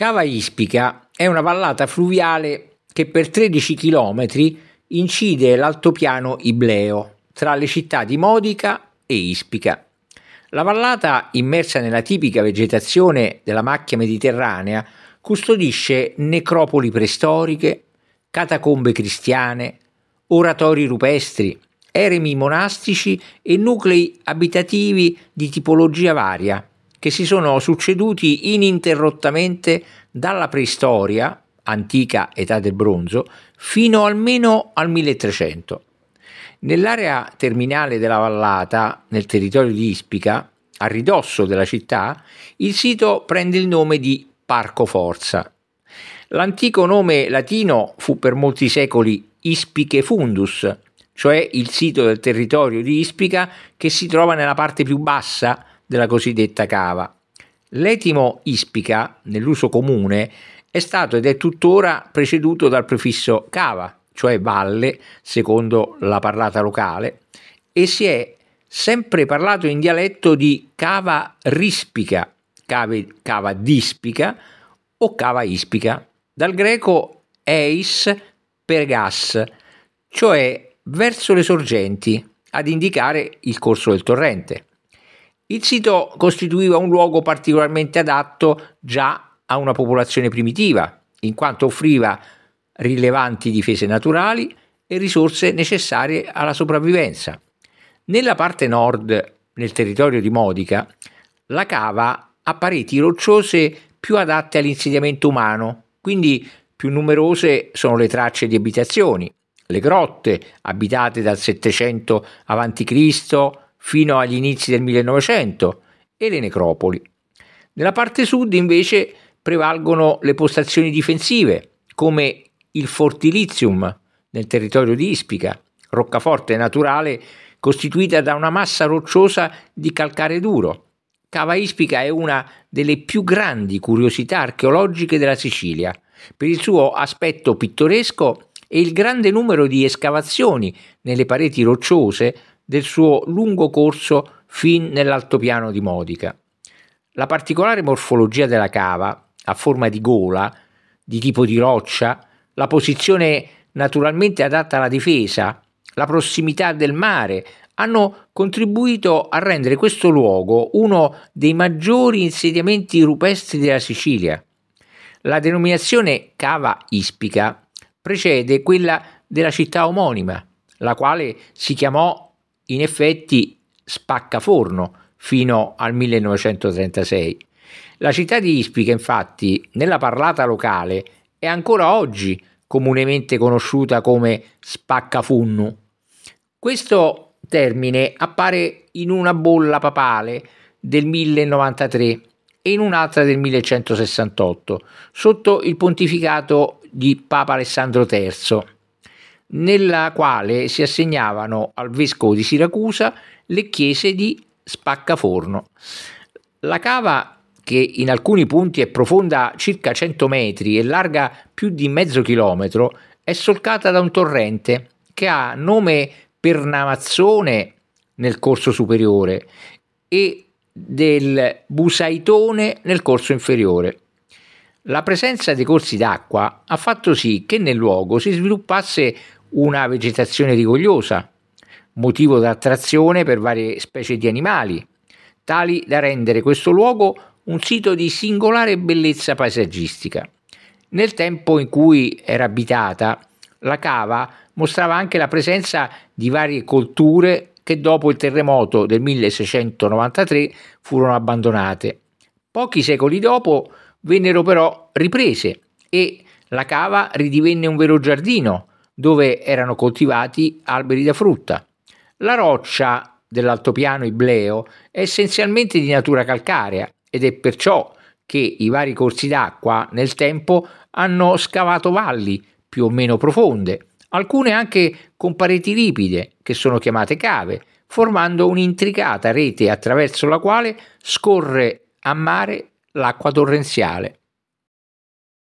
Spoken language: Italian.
Cava Ispica è una vallata fluviale che per 13 km incide l'altopiano Ibleo tra le città di Modica e Ispica. La vallata, immersa nella tipica vegetazione della macchia mediterranea, custodisce necropoli preistoriche, catacombe cristiane, oratori rupestri, eremi monastici e nuclei abitativi di tipologia varia, che si sono succeduti ininterrottamente dalla preistoria, antica età del bronzo, fino almeno al 1300. Nell'area terminale della vallata, nel territorio di Ispica, a ridosso della città, il sito prende il nome di Parco Forza. L'antico nome latino fu per molti secoli Ispiche Fundus, cioè il sito del territorio di Ispica che si trova nella parte più bassa della cosiddetta cava. L'etimo ispica, nell'uso comune, è stato ed è tuttora preceduto dal prefisso cava, cioè valle, secondo la parlata locale, e si è sempre parlato in dialetto di cava rispica, cave, cava dispica o cava ispica, dal greco eis per gas, cioè verso le sorgenti, ad indicare il corso del torrente. Il sito costituiva un luogo particolarmente adatto già a una popolazione primitiva, in quanto offriva rilevanti difese naturali e risorse necessarie alla sopravvivenza. Nella parte nord, nel territorio di Modica, la cava ha pareti rocciose più adatte all'insediamento umano, quindi più numerose sono le tracce di abitazioni, le grotte abitate dal 700 a.C., fino agli inizi del 1900 e le necropoli. Nella parte sud invece prevalgono le postazioni difensive come il Fortilizium nel territorio di Ispica, roccaforte naturale costituita da una massa rocciosa di calcare duro. Cava Ispica è una delle più grandi curiosità archeologiche della Sicilia, per il suo aspetto pittoresco e il grande numero di escavazioni nelle pareti rocciose del suo lungo corso fin nell'altopiano di Modica. La particolare morfologia della cava, a forma di gola, di tipo di roccia, la posizione naturalmente adatta alla difesa, la prossimità del mare, hanno contribuito a rendere questo luogo uno dei maggiori insediamenti rupestri della Sicilia. La denominazione cava ispica precede quella della città omonima, la quale si chiamò in effetti spaccaforno fino al 1936. La città di Ispica, infatti, nella parlata locale è ancora oggi comunemente conosciuta come spaccafunnu. Questo termine appare in una bolla papale del 1093 e in un'altra del 1168, sotto il pontificato di Papa Alessandro III nella quale si assegnavano al vescovo di Siracusa le chiese di Spaccaforno. La cava, che in alcuni punti è profonda circa 100 metri e larga più di mezzo chilometro, è solcata da un torrente che ha nome Pernamazzone nel corso superiore e del Busaitone nel corso inferiore. La presenza dei corsi d'acqua ha fatto sì che nel luogo si sviluppasse una vegetazione rigogliosa, motivo d'attrazione per varie specie di animali, tali da rendere questo luogo un sito di singolare bellezza paesaggistica. Nel tempo in cui era abitata, la cava mostrava anche la presenza di varie colture che dopo il terremoto del 1693 furono abbandonate. Pochi secoli dopo vennero però riprese e la cava ridivenne un vero giardino, dove erano coltivati alberi da frutta. La roccia dell'altopiano ibleo è essenzialmente di natura calcarea ed è perciò che i vari corsi d'acqua nel tempo hanno scavato valli più o meno profonde, alcune anche con pareti ripide, che sono chiamate cave, formando un'intricata rete attraverso la quale scorre a mare l'acqua torrenziale.